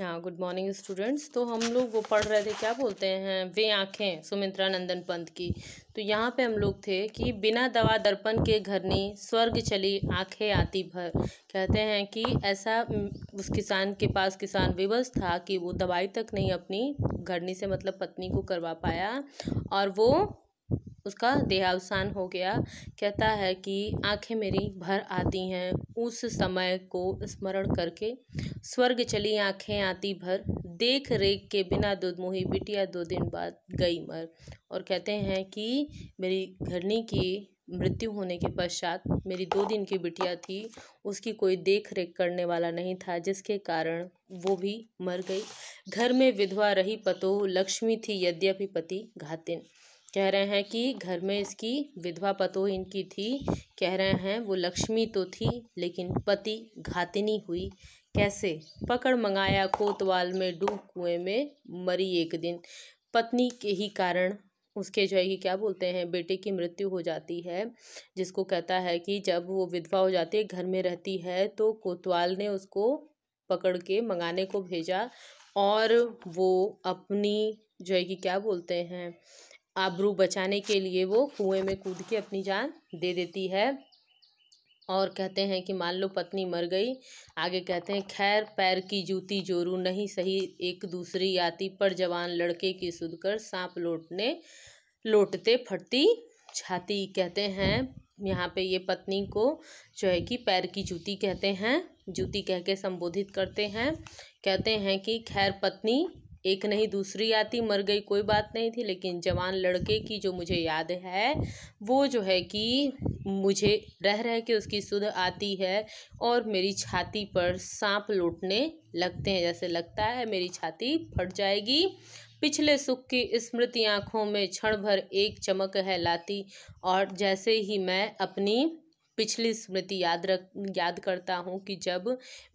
हाँ good morning students तो हम लोग वो पढ़ रहे थे क्या बोलते हैं वे आँखें सुमित्रा नंदन पंत की तो यहाँ पे हम लोग थे कि बिना दवा दर्पण के घरनी स्वर्ग चली आँखें आती भर कहते हैं कि ऐसा उस किसान के पास किसान विवश था कि वो दवाई तक नहीं अपनी घरनी से मतलब पत्नी को करवा पाया और वो उसका देहावसान हो गया कहता है कि आँखें मेरी भर आती हैं उस समय को स्मरण करके स्वर्ग चली आँखें आती भर देख रेख के बिना दूध मुही बिटिया दो दिन बाद गई मर और कहते हैं कि मेरी घरनी की मृत्यु होने के पश्चात मेरी दो दिन की बिटिया थी उसकी कोई देख रेख करने वाला नहीं था जिसके कारण वो भी मर गई घर में विधवा रही पतो लक्ष्मी थी यद्यपि पति घातिन कह रहे हैं कि घर में इसकी विधवा पतो इनकी थी कह रहे हैं वो लक्ष्मी तो थी लेकिन पति घातिनी हुई कैसे पकड़ मंगाया कोतवाल में डूब कुएं में मरी एक दिन पत्नी के ही कारण उसके जो है कि क्या बोलते हैं बेटे की मृत्यु हो जाती है जिसको कहता है कि जब वो विधवा हो जाती है घर में रहती है तो कोतवाल ने उसको पकड़ के मंगाने को भेजा और वो अपनी जो है कि क्या बोलते हैं आबरू बचाने के लिए वो कुएं में कूद के अपनी जान दे देती है और कहते हैं कि मान लो पत्नी मर गई आगे कहते हैं खैर पैर की जूती जोरू नहीं सही एक दूसरी आती पर जवान लड़के की सुधकर सांप लौटने लौटते फटती छाती कहते हैं यहाँ पे ये पत्नी को जो है कि पैर की जूती कहते हैं जूती कह के संबोधित करते हैं कहते हैं कि खैर पत्नी एक नहीं दूसरी आती मर गई कोई बात नहीं थी लेकिन जवान लड़के की जो मुझे याद है वो जो है कि मुझे रह रह के उसकी सुध आती है और मेरी छाती पर सांप लौटने लगते हैं जैसे लगता है मेरी छाती फट जाएगी पिछले सुख की स्मृति आँखों में क्षण भर एक चमक है लाती और जैसे ही मैं अपनी पिछली स्मृति याद रख याद करता हूँ कि जब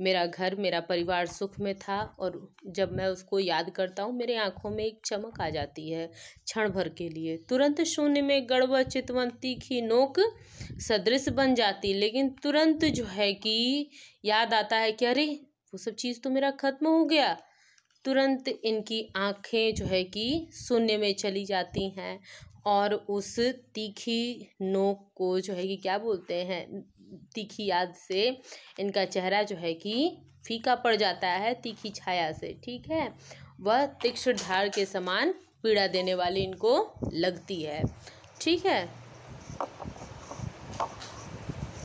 मेरा घर मेरा परिवार सुख में था और जब मैं उसको याद करता हूँ मेरे आँखों में एक चमक आ जाती है क्षण भर के लिए तुरंत शून्य में गड़बड़ चितवन तीखी नोक सदृश बन जाती लेकिन तुरंत जो है कि याद आता है कि अरे वो सब चीज़ तो मेरा ख़त्म हो गया तुरंत इनकी आँखें जो है कि शून्य में चली जाती हैं और उस तीखी नोक को जो है कि क्या बोलते हैं तीखी याद से इनका चेहरा जो है कि फीका पड़ जाता है तीखी छाया से ठीक है वह तीक्ष्ण धार के समान पीड़ा देने वाली इनको लगती है ठीक है